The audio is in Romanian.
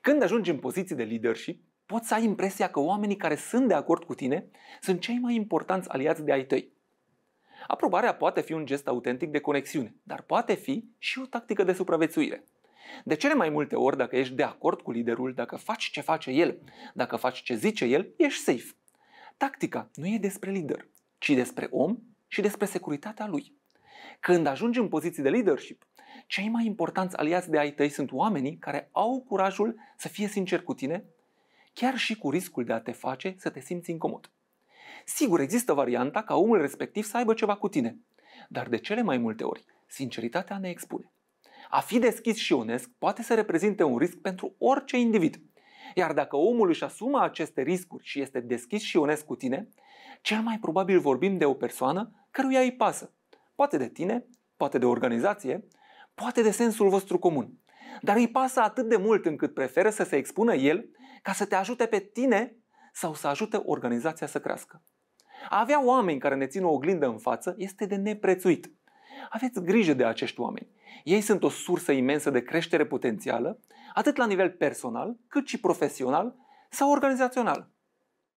Când ajungi în poziții de leadership, poți să ai impresia că oamenii care sunt de acord cu tine sunt cei mai importanți aliați de ai tăi. Aprobarea poate fi un gest autentic de conexiune, dar poate fi și o tactică de supraviețuire. De cele mai multe ori, dacă ești de acord cu liderul, dacă faci ce face el, dacă faci ce zice el, ești safe. Tactica nu e despre lider, ci despre om și despre securitatea lui. Când ajungi în poziții de leadership, cei mai importanți aliați de ai tăi sunt oamenii care au curajul să fie sinceri cu tine, chiar și cu riscul de a te face să te simți incomod. Sigur, există varianta ca omul respectiv să aibă ceva cu tine, dar de cele mai multe ori, sinceritatea ne expune. A fi deschis și onest poate să reprezinte un risc pentru orice individ. Iar dacă omul își asumă aceste riscuri și este deschis și onest cu tine, cel mai probabil vorbim de o persoană căruia îi pasă. Poate de tine, poate de organizație, poate de sensul vostru comun. Dar îi pasă atât de mult încât preferă să se expună el ca să te ajute pe tine sau să ajute organizația să crească. A avea oameni care ne țin o oglindă în față este de neprețuit. Aveți grijă de acești oameni. Ei sunt o sursă imensă de creștere potențială, atât la nivel personal, cât și profesional sau organizațional.